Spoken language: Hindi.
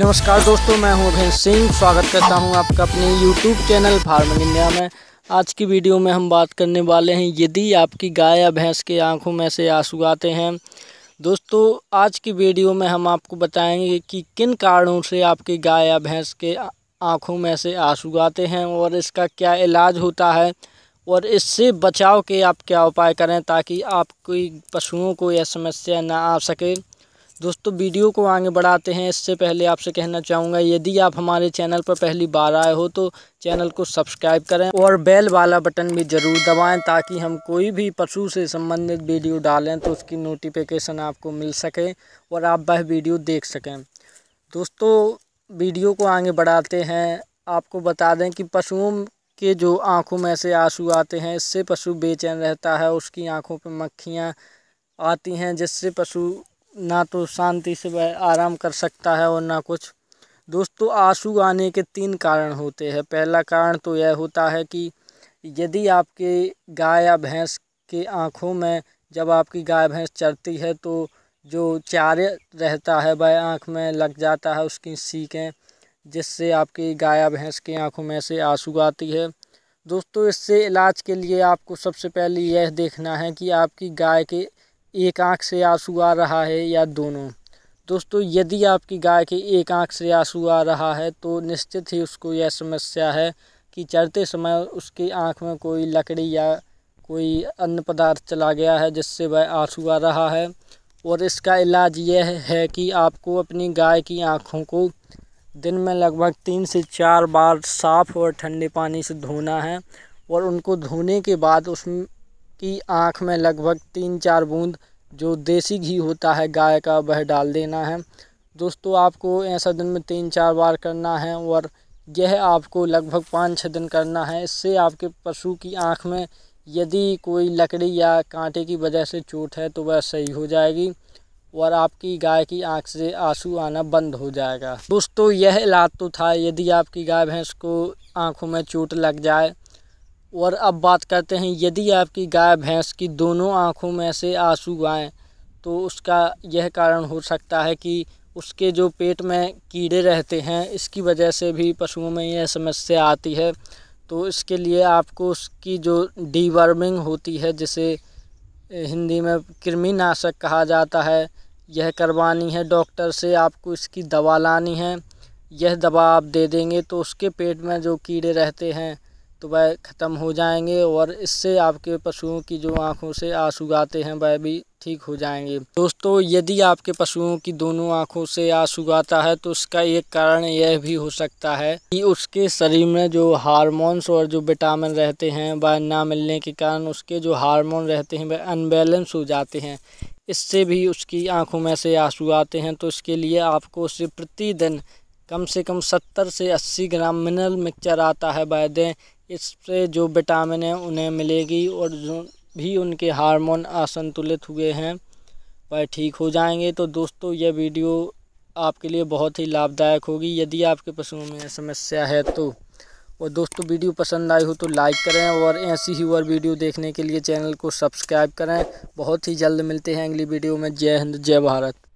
नमस्कार दोस्तों मैं हूं अभिन सिंह स्वागत करता हूं आपका अपने यूट्यूब चैनल फार्मिंग इंडिया में आज की वीडियो में हम बात करने वाले हैं यदि आपकी गाय या भैंस के आंखों में से आंसू आते हैं दोस्तों आज की वीडियो में हम आपको बताएंगे कि किन कारणों से आपकी गाय या भैंस के आँखों में से आंसू आते हैं और इसका क्या इलाज होता है और इससे बचाव के आप क्या उपाय करें ताकि आपकी पशुओं को यह समस्या ना आ सके दोस्तों वीडियो को आगे बढ़ाते हैं इससे पहले आपसे कहना चाहूँगा यदि आप हमारे चैनल पर पहली बार आए हो तो चैनल को सब्सक्राइब करें और बेल वाला बटन भी ज़रूर दबाएं ताकि हम कोई भी पशु से संबंधित वीडियो डालें तो उसकी नोटिफिकेशन आपको मिल सके और आप वह वीडियो देख सकें दोस्तों वीडियो को आगे बढ़ाते हैं आपको बता दें कि पशुओं के जो आँखों में से आंसू आते हैं इससे पशु बेचैन रहता है उसकी आँखों पर मक्खियाँ आती हैं जिससे पशु ना तो शांति से वह आराम कर सकता है और ना कुछ दोस्तों आंसू आने के तीन कारण होते हैं पहला कारण तो यह होता है कि यदि आपके गाय या भैंस के आँखों में जब आपकी गाय भैंस चरती है तो जो चारे रहता है वह आँख में लग जाता है उसकी सीखें जिससे आपकी गाय या भैंस की आँखों में से आंसू आती है दोस्तों इससे इलाज के लिए आपको सबसे पहले यह देखना है कि आपकी गाय के एक आंख से आंसू आ रहा है या दोनों दोस्तों यदि आपकी गाय के एक आंख से आंसू आ रहा है तो निश्चित ही उसको यह समस्या है कि चढ़ते समय उसकी आंख में कोई लकड़ी या कोई अन्य पदार्थ चला गया है जिससे वह आंसू आ रहा है और इसका इलाज यह है कि आपको अपनी गाय की आँखों को दिन में लगभग तीन से चार बार साफ़ और ठंडे पानी से धोना है और उनको धोने के बाद उसमें की आँख में लगभग तीन चार बूंद जो देसी घी होता है गाय का वह डाल देना है दोस्तों आपको ऐसा दिन में तीन चार बार करना है और यह आपको लगभग पाँच छः दिन करना है इससे आपके पशु की आँख में यदि कोई लकड़ी या कांटे की वजह से चोट है तो वह सही हो जाएगी और आपकी गाय की आँख से आंसू आना बंद हो जाएगा दोस्तों यह इलाज तो था यदि आपकी गाय भैंस को आँखों में चोट लग जाए और अब बात करते हैं यदि आपकी गाय भैंस की दोनों आँखों में से आंसू आए तो उसका यह कारण हो सकता है कि उसके जो पेट में कीड़े रहते हैं इसकी वजह से भी पशुओं में यह समस्या आती है तो इसके लिए आपको उसकी जो डीवर्मिंग होती है जिसे हिंदी में कृमिनाशक कहा जाता है यह करवानी है डॉक्टर से आपको इसकी दवा लानी है यह दवा आप दे देंगे तो उसके पेट में जो कीड़े रहते हैं तो वह ख़त्म हो जाएंगे और इससे आपके पशुओं की जो आँखों से आंसू आते हैं वह भी ठीक हो जाएंगे दोस्तों यदि आपके पशुओं की दोनों आँखों से आंसू आता है तो उसका एक कारण यह भी हो सकता है कि उसके शरीर में जो हार्मोन्स और जो विटामिन रहते हैं वह ना मिलने के कारण उसके जो हार्मोन रहते हैं वह अनबैलेंस हो जाते हैं इससे भी उसकी आँखों में से आंसू आते हैं तो इसके लिए आपको उसे प्रतिदिन कम से कम सत्तर से अस्सी ग्राम मिनरल मिक्सचर आता है वह दें इससे जो विटामिन है उन्हें मिलेगी और जो भी उनके हार्मोन असंतुलित हुए हैं वह ठीक हो जाएंगे तो दोस्तों यह वीडियो आपके लिए बहुत ही लाभदायक होगी यदि आपके पशुओं में समस्या है तो और दोस्तों वीडियो पसंद आई हो तो लाइक करें और ऐसी ही और वीडियो देखने के लिए चैनल को सब्सक्राइब करें बहुत ही जल्द मिलते हैं अगली वीडियो में जय हिंद जय भारत